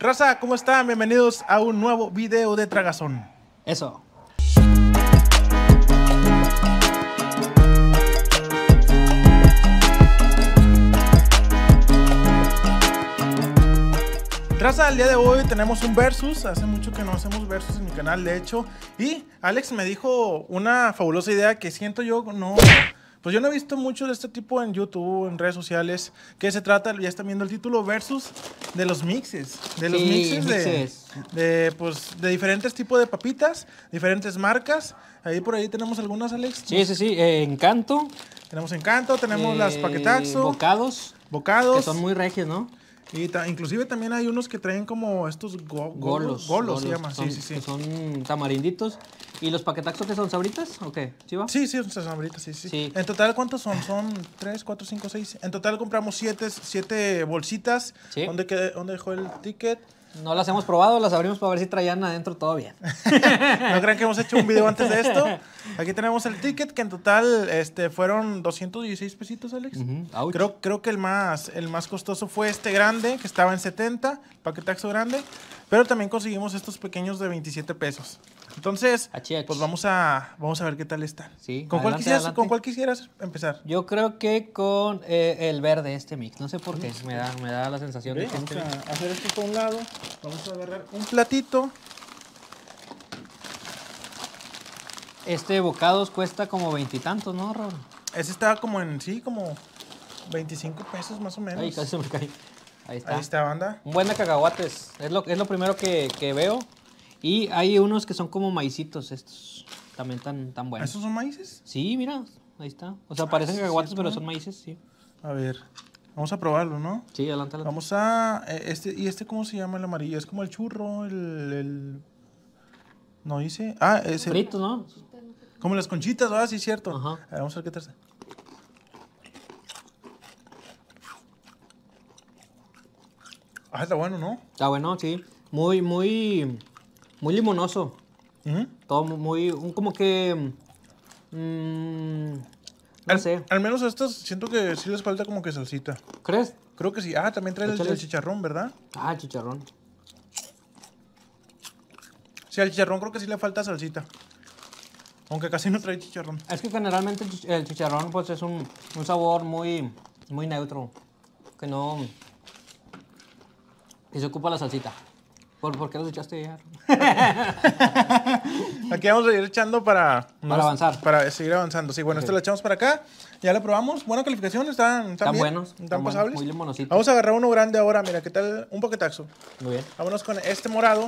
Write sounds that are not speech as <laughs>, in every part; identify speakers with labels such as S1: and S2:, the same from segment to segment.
S1: Raza, ¿cómo están? Bienvenidos a un nuevo video de Tragazón. Eso. Raza, el día de hoy tenemos un versus. Hace mucho que no hacemos versus en mi canal, de hecho. Y Alex me dijo una fabulosa idea que siento yo no pues yo no he visto mucho de este tipo en YouTube, en redes sociales, que se trata, ya están viendo el título, versus de los mixes. De los mixes, De, pues, de diferentes tipos de papitas, diferentes marcas. Ahí por ahí tenemos algunas, Alex. Sí, sí, sí.
S2: Eh, Encanto. Tenemos
S1: Encanto, tenemos las eh, paquetaxo. Bocados. Bocados. Que son muy regios, ¿no? Y ta, inclusive también hay unos que traen como estos go, go, golos, golos, golos. se llama. Son, sí, sí, sí.
S2: Que son tamarinditos. ¿Y los paquetazos que son sabritas o qué? ¿Sí va? Sí, sí, son sabritas, sí, sí, sí. En total, ¿cuántos son?
S1: Son 3, 4, 5, 6. En total compramos 7 siete, siete bolsitas. ¿Sí? ¿Dónde, quedé, ¿Dónde dejó el ticket?
S2: No las hemos probado, las abrimos para ver si traían adentro todo bien. <laughs> no crean que hemos hecho un video antes de esto. <laughs> Aquí
S1: tenemos el ticket que en total este, fueron 216 pesitos, Alex. creo, creo que el más, el más costoso fue este grande, que estaba en 70, paquetaxo grande. Pero también conseguimos estos pequeños de 27 pesos. Entonces, ah, pues vamos a, vamos a ver qué tal están. Sí, ¿Con, cuál quisieras, ¿Con
S2: cuál empezar? Yo creo que con eh, el verde, este mix. No sé por qué, me da, me da la sensación de que... Este a hacer esto por un lado. Vamos a agarrar un platito. Este de bocados cuesta como veintitantos, ¿no, Rob? Ese está como
S1: en, sí, como 25 pesos más o menos. Ahí está. Ahí está, banda.
S2: Un buen de cacahuates. Es lo, es lo primero que, que veo. Y hay unos que son como maicitos estos. También tan, tan buenos. ¿Esos son maíces? Sí, mira. Ahí está. O sea, ah, parecen cacahuates, pero son maíces, sí.
S1: A ver. Vamos a probarlo, ¿no? Sí, adelante, Vamos a... Eh, este, ¿Y este cómo se llama el amarillo? Es como el churro, el... ¿No dice? Ah, es el... Frito, ¿no? Como las conchitas, ah, sí, cierto. Ajá. A ver, vamos a ver qué tal
S2: Ah, está bueno, ¿no? Está bueno, sí. Muy, muy... Muy limonoso. ¿Mm? Todo muy... Como que... Mmm, al, menos
S1: a estas siento que sí les falta como que salsita. ¿Crees? Creo que sí. Ah, también trae el, chicharrón, ¿verdad? Ah, chicharrón. Sí, al chicharrón creo que sí le falta
S2: salsita. Aunque casi no trae chicharrón. Es que generalmente el chicharrón pues es un, un sabor muy, muy neutro. Que no... Y se ocupa la salsita. ¿Por, qué los echaste ya? <laughs>
S1: Aquí vamos a ir echando para... Para avanzar. Para seguir avanzando. Sí, bueno, esto lo echamos para acá. Ya lo probamos. Buena calificación. Están, están, buenos. Están, pasables. Vamos a agarrar uno grande ahora. Mira, ¿qué tal? Un paquetaxo. Muy bien. Vámonos con este morado,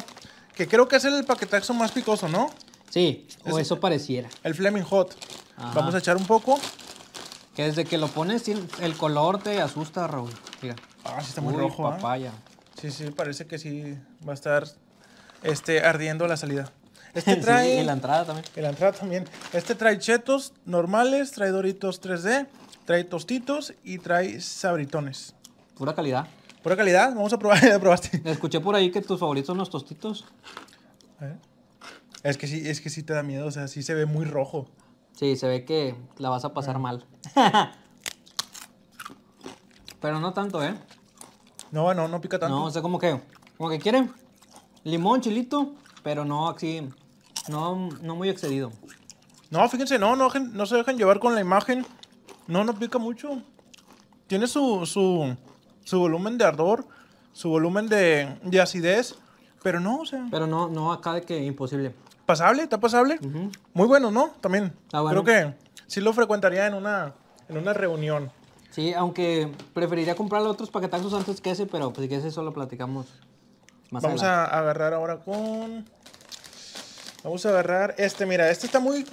S1: que creo que es el paquetaxo más picoso, ¿no?
S2: Sí, o eso pareciera. El Fleming Hot. Vamos a echar un poco. Que desde que lo pones, el color te asusta, Raúl. Mira. Ah, sí está muy Uy, rojo. ¿eh? papaya.
S1: Sí, sí, parece que sí va a estar este, ardiendo la salida. Este <laughs> trae. Y la entrada también. la entrada también. Este trae chetos normales, trae doritos 3D, trae tostitos y trae sabritones. Pura calidad. Pura calidad, vamos a probar, <laughs> ya
S2: probaste. Escuché por ahí que tus favoritos son los tostitos. Es que sí, es que sí te da miedo, o sea, sí se ve muy rojo. Sí, se ve que la vas a pasar mal. <laughs> Pero no tanto, ¿eh? No, no, no pica tanto. No, o sea, como que, como que quieren limón, chilito, pero no así, no, no muy excedido.
S1: No, fíjense, no, no, no se dejan llevar con la imagen. No, no pica mucho. Tiene su, volumen de ardor, su volumen de, acidez, pero no, o sea. Pero no, no, acá de que imposible. Pasable, está pasable. Muy bueno, ¿no? También.
S2: Creo que sí lo frecuentaría en una, en una reunión. Sí, aunque preferiría comprar otros paquetazos antes que ese, pero pues que ese solo platicamos más Vamos a
S1: agarrar ahora con... Vamos a agarrar este, mira, este está muy...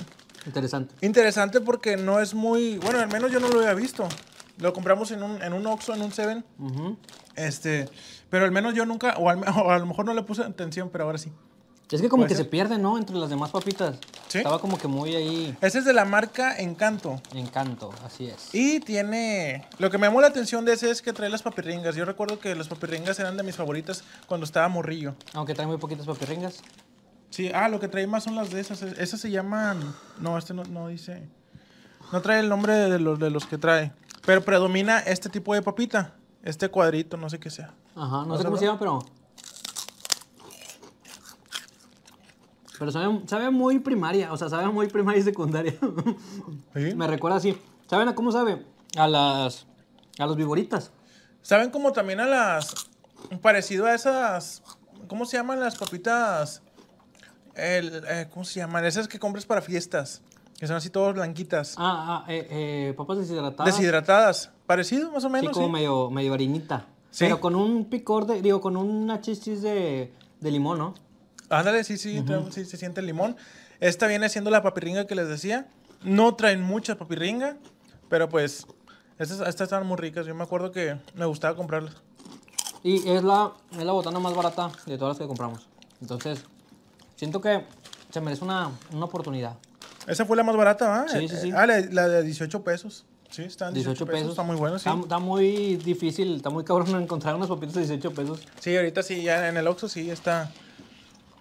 S1: Interesante. Interesante porque no es muy... Bueno, al menos yo no lo había visto. Lo compramos en un, en un Oxxo, en un Seven. Este, pero al menos yo nunca, o, al, <laughs> o a lo mejor no le puse atención, pero ahora sí. Es que como que se
S2: pierde, ¿no? Entre las demás
S1: papitas. ¿Sí? Estaba como que muy ahí. Ese es de la marca Encanto. Encanto, así es. Y tiene. Lo que me llamó la atención de ese es que trae las papirringas. Yo recuerdo que las papirringas eran de mis favoritas cuando estaba morrillo. Aunque trae muy poquitas papirringas. Sí, ah, lo que trae más son las de esas. Esas se llaman. No, este no, dice. No trae el nombre de los, de los que trae. Pero predomina este tipo de papita. Este cuadrito, no sé qué sea. Ajá, no sé cómo se
S2: llama, pero. Pero sabe, muy primaria, o sea, sabe muy primaria y secundaria. <laughs> Me recuerda así. ¿Saben a cómo sabe? A las. A las viboritas. ¿Saben como también a las.
S1: Parecido a esas. ¿Cómo se llaman las copitas? El, eh, ¿Cómo se llaman? Esas que compras para fiestas. Que son así todas blanquitas. Ah, ah eh, eh, papas deshidratadas.
S2: Deshidratadas. Parecido, más o menos. Sí, como Medio, medio harinita. ¿Sí? Pero con un picor de. Digo, con una chichis de, de limón, ¿no? Ándale, sí, sí, se siente el limón.
S1: Esta viene siendo la papirringa que les decía. No traen mucha papirringa, pero pues
S2: estas, estas están muy ricas. Yo me acuerdo que me gustaba comprarlas. Y es la, es la botana más barata de todas las que compramos. Entonces, siento que se merece una, una oportunidad. Esa fue la más barata, ¿ah? Sí, sí, sí. Ah, la,
S1: de 18 pesos. Sí, están 18, pesos. Está muy bueno, sí.
S2: Está, muy difícil, está muy cabrón <laughs> encontrar unos papitas de 18 pesos.
S1: Sí, ahorita sí, ya en el Oxxo sí está,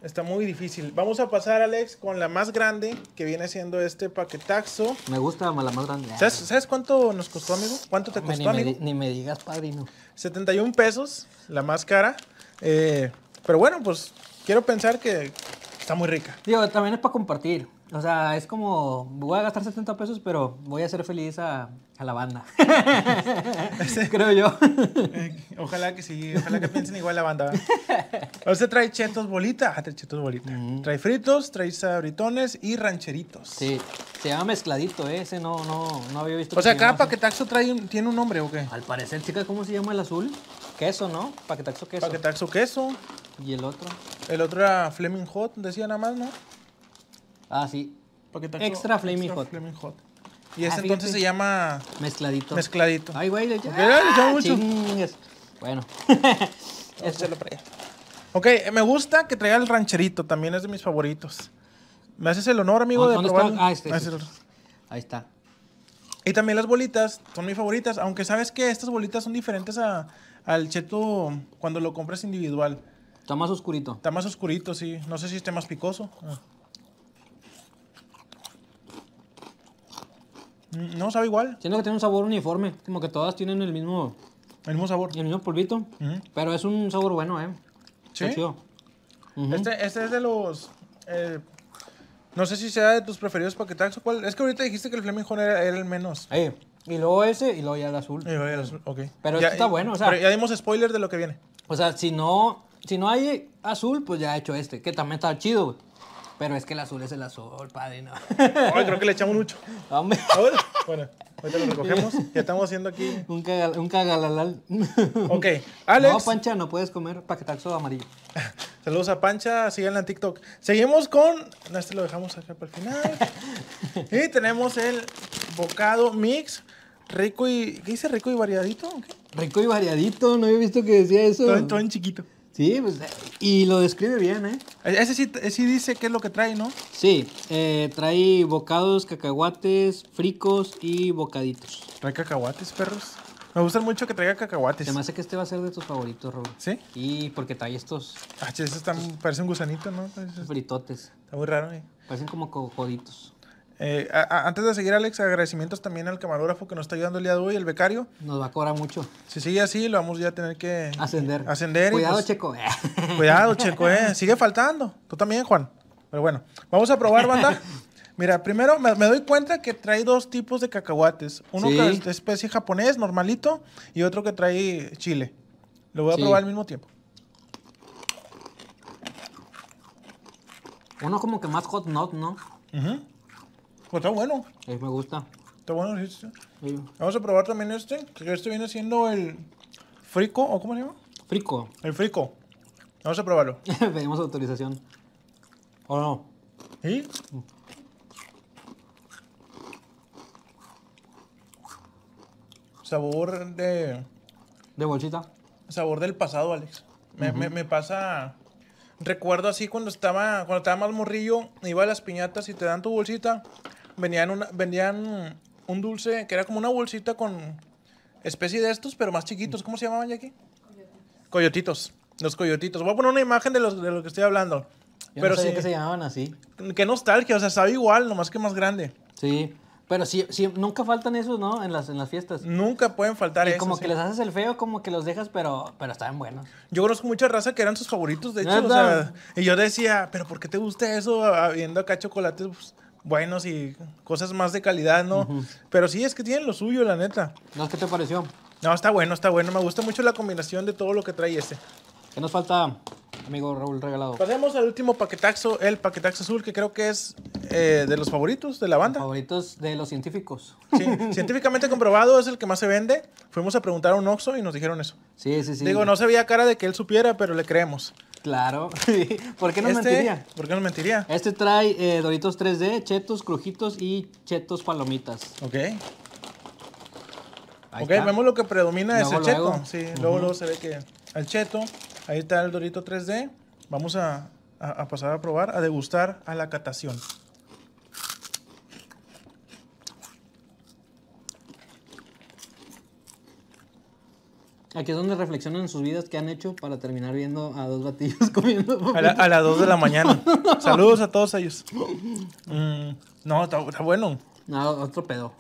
S1: Está muy difícil. Vamos a pasar, Alex, con
S2: la más grande,
S1: que viene siendo este paquetaxo.
S2: Me gusta la más grande.
S1: ¿Sabes, cuánto nos costó, amigo? ¿Cuánto te costó, amigo? ni me digas, padrino. 71 pesos, la más cara.
S2: Eh, pero bueno, pues quiero pensar que está muy rica. Digo, también es para compartir. O sea, es como, voy a gastar 70 pesos, pero voy a ser feliz a, la banda. <laughs> Creo yo. Eh, ojalá que sí, ojalá que piensen igual
S1: la banda. O trae chetos bolita. Ah, trae chetos bolita. Trae fritos, trae sabritones
S2: y rancheritos. Sí, se llama mezcladito, ¿eh? ese no, no, no había visto. O sea, cada paquetaxo trae un, tiene un nombre o qué. Al parecer, chica, ¿cómo se llama el azul? Queso, ¿no? Paquetaxo queso.
S1: Paquetaxo queso. ¿Y el otro? El otro era Fleming Hot, decía nada más, ¿no?
S2: Ah, sí. extra Flaming Hot. Y ese ah, entonces se llama... Mezcladito. Mezcladito. Ay, güey, le llamo mucho. Chingues. Bueno. se
S1: <laughs> lo allá. Ok, eh, me gusta que traiga el rancherito, también es de mis favoritos. Me haces el honor, amigo, de probarlo? Ah, este, este, este. Ahí está. Y también las bolitas son mis favoritas, aunque sabes que estas bolitas son diferentes a, al cheto cuando lo compras individual. Está más oscurito. Está más oscurito, sí. No sé si esté más picoso. Ah.
S2: Mm, no, sabe igual. Siento que tiene un sabor uniforme. Como que todas tienen el mismo. El mismo sabor. y El mismo polvito. Pero es un sabor bueno, ¿eh? Sí. chido. Este, este, es de los. Eh,
S1: no sé si sea de tus preferidos paquetes o cuál. Es que ahorita dijiste que el Fleming era, era el menos. ahí y luego
S2: ese y luego ya el azul. Y luego ya el azul, ok. Pero este está bueno, o sea. Pero ya dimos spoiler de lo que viene. O sea, si no, si no hay azul, pues ya he hecho este, que también está chido, güey. Pero es que el azul es el azul, padre, ¿no? Ay, creo que le echamos mucho. <laughs> Hombre. Ah, bueno, ahorita lo recogemos. Ya estamos haciendo aquí. Un, cagalalal. <laughs> Ok, Alex. No, Pancha, no puedes comer
S1: paquetazo amarillo. <laughs> Saludos a Pancha, síganla en TikTok. Seguimos con. Este lo dejamos acá para el final. y tenemos el bocado mix. Rico y. ¿Qué dice rico y variadito? Rico y variadito, no había visto que decía eso. todo en chiquito.
S2: Sí, pues, y lo describe bien, ¿eh? E, ese e, sí, dice qué es lo que trae, ¿no? Sí, eh, trae bocados, cacahuates, fricos y bocaditos. ¿Trae cacahuates, perros? Me gusta mucho que traiga cacahuates. Se me que este va a ser de tus favoritos, Rob. ¿Sí? Y
S1: porque trae estos. Ah, che, esos están, parecen gusanito, ¿no? Fritotes. Está muy raro, ¿eh? Parecen como cocoditos. Eh, antes de seguir, Alex, agradecimientos también al camarógrafo que nos está ayudando el día de hoy, el becario. Nos va a cobrar mucho. Si sigue así, lo vamos ya a tener que ascender. Pues <laughs> cuidado, Checo.
S2: Cuidado, eh. Checo,
S1: Sigue faltando. Tú también, Juan. Pero bueno, vamos a probar, banda. <laughs> Mira, primero me, doy cuenta que trae dos tipos de cacahuates. Uno que es especie japonés, normalito, y otro que trae chile. Lo voy a probar al mismo tiempo.
S2: Uno como que más hot not, ¿no? Ajá. Pues está bueno. me gusta. Está bueno, Vamos
S1: a probar también este, que este viene siendo el frico, ¿o cómo se llama? Frico. El frico.
S2: Vamos a probarlo. <laughs> Pedimos autorización. ¿O no? ¿Sí?
S1: Sabor de... ¿De bolsita? Sabor del pasado, Alex. me, pasa recuerdo así cuando estaba cuando estaba más morrillo, iba a las piñatas y te dan tu bolsita Venían, una, un dulce que era como una bolsita con especie de estos, pero más chiquitos. ¿Cómo se llamaban, Jackie? Coyotitos. coyotitos. Los coyotitos. Voy a poner una imagen de, los, de lo que estoy hablando.
S2: pero sí, que se llamaban así.
S1: Qué nostalgia,
S2: o sea, sabe igual, nomás que más grande. Sí. Pero sí, sí, nunca faltan esos, ¿no? En las, en las fiestas. Nunca pueden faltar y esos. Como que les haces el feo, como que los dejas, pero, pero estaban buenos. Yo conozco
S1: mucha raza que eran sus favoritos, de hecho. y yo decía, ¿pero por qué te gusta eso? Ah, viendo acá chocolates, pues, buenos y cosas más de calidad, ¿no? Pero sí, es que tienen lo suyo, la neta. ¿No es qué te pareció? No, está bueno, está bueno. Me gusta mucho la combinación de todo lo que trae este. ¿Qué
S2: nos falta, amigo Raúl Regalado?
S1: Pasemos al último paquetaxo, el paquetaxo azul, que creo que es eh, de los favoritos de la banda. favoritos de los científicos. Sí, <laughs> científicamente comprobado es el que más se vende. Fuimos a preguntar a un Oxxo y nos dijeron eso. Sí, sí, sí. Digo, no se veía cara de que él supiera,
S2: pero le creemos. Claro. <laughs> ¿Por qué no este, mentiría?
S1: ¿Por qué no mentiría?
S2: Este trae eh, Doritos 3D, Chetos Crujitos y Chetos Palomitas. Ok. ok, vemos lo que predomina es el cheto. Sí, luego, luego se ve que el cheto,
S1: ahí está el Dorito 3D. Vamos a pasar a probar, a degustar a la catación.
S2: Aquí es donde reflexionan sus vidas qué han hecho para terminar viendo a dos batillos <laughs> comiendo. A, las 2 de la mañana. <laughs> Saludos a todos ellos.
S1: Mm, no, está, bueno. No, otro pedo.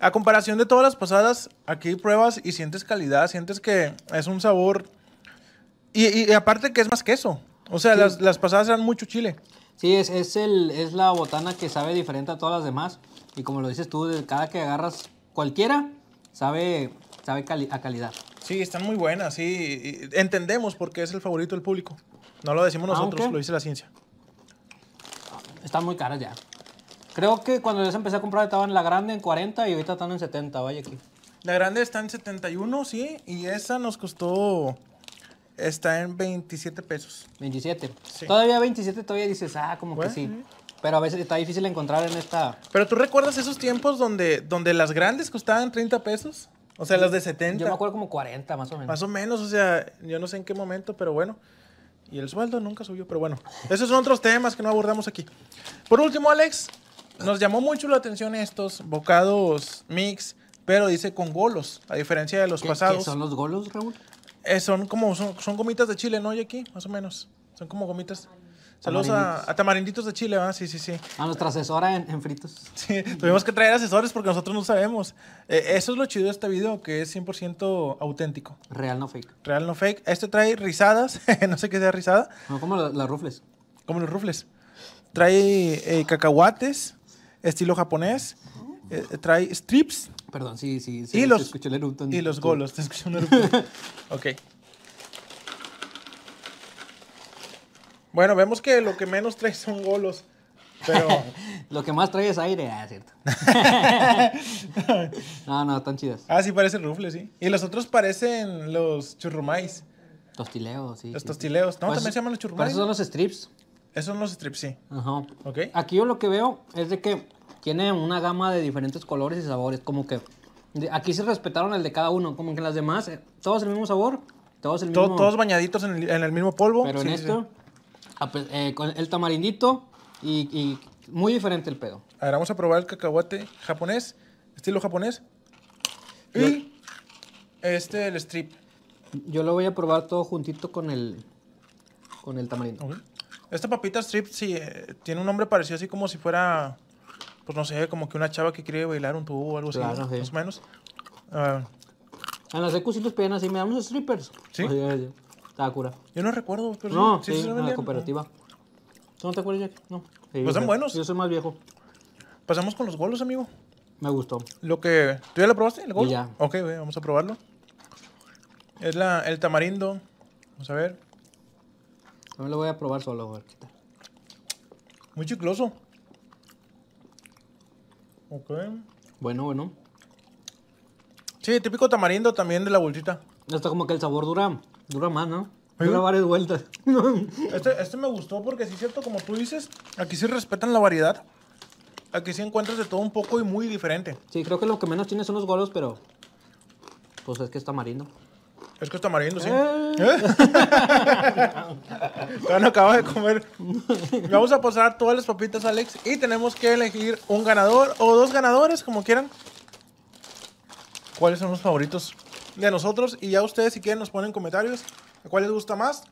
S1: A comparación de todas las pasadas, aquí pruebas y sientes calidad, sientes que es un sabor. Y,
S2: aparte que es más queso. O sea, las, pasadas eran mucho chile. Sí, es, el, es la botana que sabe diferente a todas las demás. Y como lo dices tú, cada que agarras cualquiera, sabe, sabe a calidad. Sí, están muy buenas, sí. Entendemos por qué es el
S1: favorito del público. No lo decimos ah, nosotros, lo dice la ciencia.
S2: Están muy caras ya. Creo que cuando yo empecé a comprar estaban la grande en 40 y ahorita están en 70, vaya aquí. La grande está en 71, sí, y esa nos costó Está en 27 pesos. 27. Sí. Todavía 27, todavía dices, ah, como que pues, sí. Pero a veces está difícil encontrar en esta.
S1: Pero tú recuerdas esos tiempos donde, donde las grandes costaban 30 pesos? O sea, las de 70. Yo me acuerdo
S2: como 40, más o menos. Más o
S1: menos, o sea, yo no sé en qué momento, pero bueno. Y el sueldo nunca subió, pero bueno. Esos son otros temas que no abordamos aquí. Por último, Alex, nos llamó mucho la atención estos bocados mix, pero dice con golos, a diferencia de los pasados. ¿Qué son los golos, Raúl? Eh, son como, son, gomitas de chile, ¿no? Y aquí, más o menos. Son como gomitas. Saludos a, Tamarinditos de Chile, ¿verdad? Sí, sí, sí. A nuestra asesora en, fritos. Sí, tuvimos que traer asesores porque nosotros no sabemos. Eh, eso es lo chido de este video, que es 100% auténtico. Real, no fake. Real, no fake. Este trae rizadas, <laughs> no sé qué sea rizada. No, como las rufles. Como los rufles. Trae eh, cacahuates, estilo japonés. Eh, trae strips. Perdón, sí, sí. sí y los, y los golos. Te escuché un <laughs> ok.
S2: Bueno, vemos que lo que menos trae son golos. Pero... <laughs> lo que más trae es aire, ah, cierto. <laughs> no, no, están chidas.
S1: Ah, sí, parecen rufles, sí. Y los otros parecen los churrumais.
S2: Tostileos, sí. Los tostileos. No, pues también se llaman los pues churrumais. Esos son los strips. Esos son los strips, sí. Ajá. Ok. Aquí yo lo que veo es de que tiene una gama de diferentes colores y sabores. Como que aquí se respetaron el de cada uno. Como que las demás, eh, todos el mismo sabor, todos el mismo... Todos, bañaditos en el,
S1: mismo polvo. Pero en esto...
S2: Eh, con el tamarindito y,
S1: muy diferente el pedo. Ahora vamos a probar el cacahuate japonés, estilo japonés. Y este, el strip. Yo lo voy a probar todo juntito con el,
S2: con el tamarindo.
S1: Esta papita strip si eh, tiene un nombre parecido así como si fuera, pues no sé, como que una chava que quiere bailar un tubo o algo así, más o menos.
S2: en las secu sí pedían así, me dan strippers. Yo no recuerdo, pero no, sí, la cooperativa. ¿Tú no te acuerdas, Jack? No. pues son buenos. Yo soy
S1: más viejo. Pasamos con los golos, amigo. Me gustó. Lo que... ¿Tú ya lo probaste, el Ya. Ok, vamos a probarlo. Es la, el tamarindo. Vamos a ver.
S2: También lo voy a probar solo, Muy chicloso. Ok. Bueno, bueno. Sí, típico tamarindo también de la bolsita. está como que el sabor dura Dura más, ¿no? Dura varias
S1: vueltas. <laughs> Este, este, me gustó porque si es cierto, como tú dices, aquí sí respetan la variedad.
S2: Aquí sí encuentras de todo un poco y muy diferente. Sí, creo que lo que menos tiene son los golos, pero... Pues es que está marino Es que está marino, sí. bueno, eh. ¿Eh? <laughs> acabo de comer. Vamos a pasar todas las papitas, Alex, y
S1: tenemos que elegir un ganador o dos ganadores, como quieran. ¿Cuáles son los favoritos? de nosotros. Y ya ustedes, si quieren, nos ponen comentarios cuál les gusta más.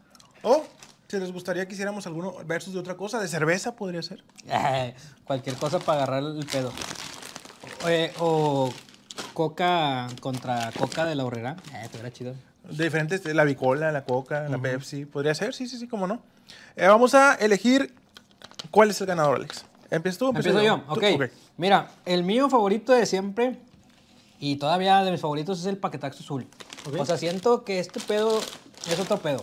S1: O si les gustaría que hiciéramos alguno versus de otra cosa, de cerveza podría ser.
S2: <laughs> Cualquier cosa para agarrar el pedo. o coca contra coca de la horrera. Ah, eh, chido.
S1: De diferentes, la bicola, la coca, la Pepsi. Podría ser, sí, sí, sí, cómo no. Eh, vamos a elegir cuál es el ganador, Alex. ¿Empiezas
S2: tú? Empiezo, yo. Mira, el mío favorito de siempre y todavía de mis favoritos es el paquetaxo azul. O sea, siento que este pedo es otro pedo.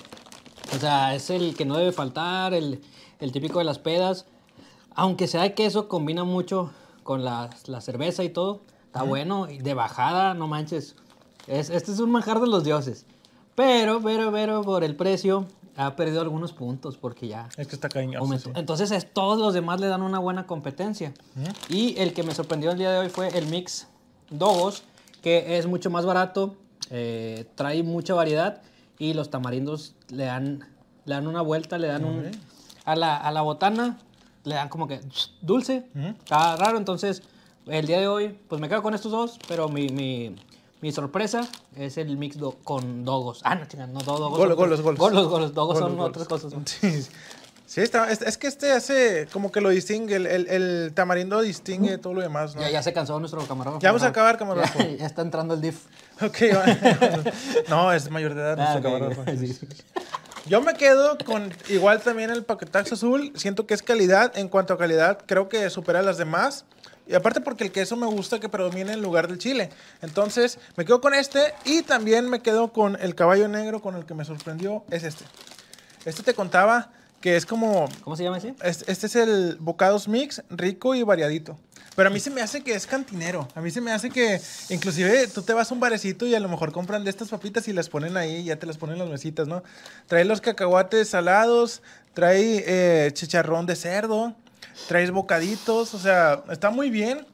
S2: O sea, es el que no debe faltar, el, típico de las pedas. Aunque sea que eso combina mucho con la, cerveza y todo. Está bueno. Y de bajada, no manches. Es, este es un manjar de los dioses. Pero, pero, pero, por el precio, ha perdido algunos puntos porque ya. Es que está cayendo Entonces, es, todos los demás le dan una buena competencia. Y el que me sorprendió el día de hoy fue el mix Dogos que es mucho más barato, eh, trae mucha variedad y los tamarindos le dan, le dan una vuelta, le dan un... A la, a la botana le dan como que dulce, está raro, entonces el día de hoy pues me quedo con estos dos, pero mi, mi, sorpresa es el mix con dogos. Ah, no, chingas, no, dogos. Golos, golos, golos. Golos, golos, dogos son otras
S1: cosas. <laughs> Sí. Sí, es, que este hace como que lo distingue, el, tamarindo distingue todo lo demás, Ya, ya se
S2: cansó nuestro camarógrafo. Ya vamos a acabar, camarógrafo. <laughs>
S1: Ya, está entrando el dif. Ok, <laughs> no, es mayor de edad nuestro ah, <laughs> Yo me quedo con igual también el paquetazo azul. Siento que es calidad. En cuanto a calidad, creo que supera a las demás. Y aparte porque el queso me gusta que predomine en lugar del chile. Entonces, me quedo con este y también me quedo con el caballo negro con el que me sorprendió. Es este. Este te contaba que es como... ¿Cómo se llama ese? Este, es el Bocados Mix, rico y variadito. Pero a mí se me hace que es cantinero. A mí se me hace que inclusive tú te vas a un barecito y a lo mejor compran de estas papitas y las ponen ahí, ya te las ponen en las mesitas, ¿no? Trae los cacahuates salados, trae eh, chicharrón de cerdo, traes bocaditos, o sea, está muy bien.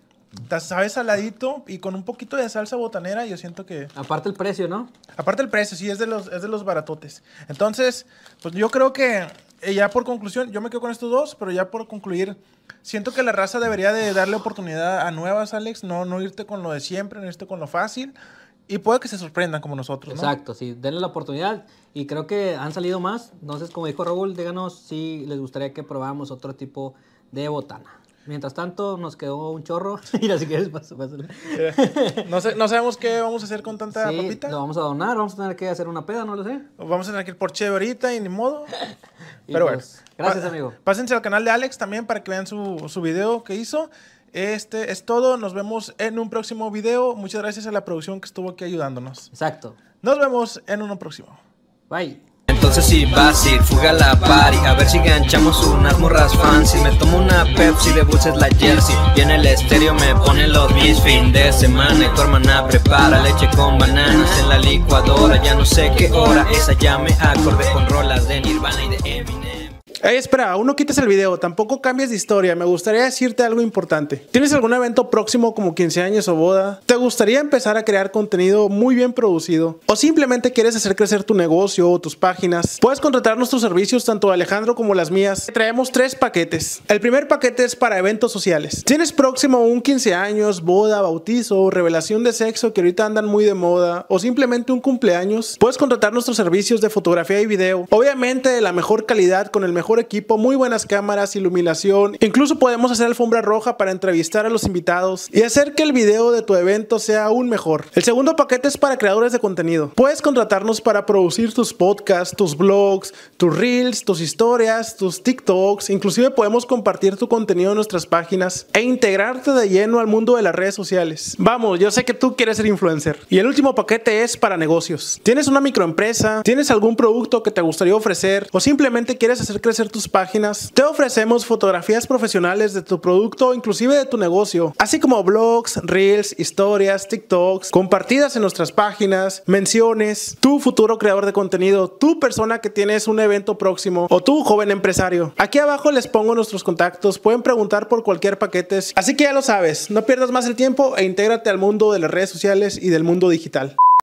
S1: sabe saladito y con un poquito de salsa botanera, yo siento que. Aparte el precio, ¿no? Aparte el precio, sí, es de los, es de los baratotes. Entonces, pues yo creo que eh, ya por conclusión, yo me quedo con estos dos, pero ya por concluir, siento que la raza debería de darle oportunidad a nuevas, Alex, no, no irte con lo de siempre, no irte con lo fácil.
S2: Y puede que se sorprendan como nosotros, ¿no? Exacto, sí, denle la oportunidad. Y creo que han salido más. Entonces, como dijo Raúl, díganos si les gustaría que probáramos otro tipo de botana. Mientras tanto, nos quedó un chorro. Mira, <laughs> si quieres, paso, paso. Eh, no, sé, no, sabemos qué vamos a hacer con tanta sí, Lo vamos a donar, vamos a tener que hacer una peda, no lo sé. Vamos a tener que ir por ahorita y ni modo. <laughs> Pero pues, bueno. Gracias, amigo.
S1: Pásense al canal de Alex también para que vean su, su video que hizo. Este es todo. Nos vemos en un próximo video. Muchas gracias a la producción que estuvo aquí ayudándonos. Exacto. Nos vemos en uno próximo. Bye
S2: entonces sí va a Fuga la party, a ver si ganchamos unas morras fancy Me tomo una Pepsi, de buses la jersey Y en el estéreo me pone los bis fin de semana Y tu hermana prepara leche con bananas en la licuadora Ya no sé qué hora, esa ya me acordé con rolas de Nirvana y de Eminem
S1: espera, aún no quites el video, tampoco cambies de historia. Me gustaría decirte algo importante. ¿Tienes algún evento próximo como 15 años o boda? ¿Te gustaría empezar a crear contenido muy bien producido? ¿O simplemente quieres hacer crecer tu negocio o tus páginas? Puedes contratar nuestros servicios, tanto Alejandro como las mías. traemos tres paquetes. El primer paquete es para eventos sociales. ¿Tienes próximo un 15 años, boda, bautizo, revelación de sexo que ahorita andan muy de moda? ¿O simplemente un cumpleaños? Puedes contratar nuestros servicios de fotografía y video. Obviamente de la mejor calidad con el mejor equipo, muy buenas cámaras, iluminación. Incluso podemos hacer alfombra roja para entrevistar a los invitados y hacer que el video de tu evento sea aún mejor. El segundo paquete es para creadores de contenido. Puedes contratarnos para producir tus podcasts, tus blogs, tus reels, tus historias, tus TikToks. Inclusive podemos compartir tu contenido en nuestras páginas e integrarte de lleno al mundo de las redes sociales. Vamos, yo sé que tú quieres ser influencer. Y el último paquete es para negocios. ¿Tienes una microempresa? ¿Tienes algún producto que te gustaría ofrecer? ¿O simplemente quieres hacer crecer tus páginas, te ofrecemos fotografías profesionales de tu producto, inclusive de tu negocio, así como blogs, reels, historias, TikToks, compartidas en nuestras páginas, menciones, tu futuro creador de contenido, tu persona que tienes un evento próximo o tu joven empresario. Aquí abajo les pongo nuestros contactos, pueden preguntar por cualquier paquete, así que ya lo sabes, no pierdas más el tiempo e intégrate al mundo de las redes sociales y del mundo digital.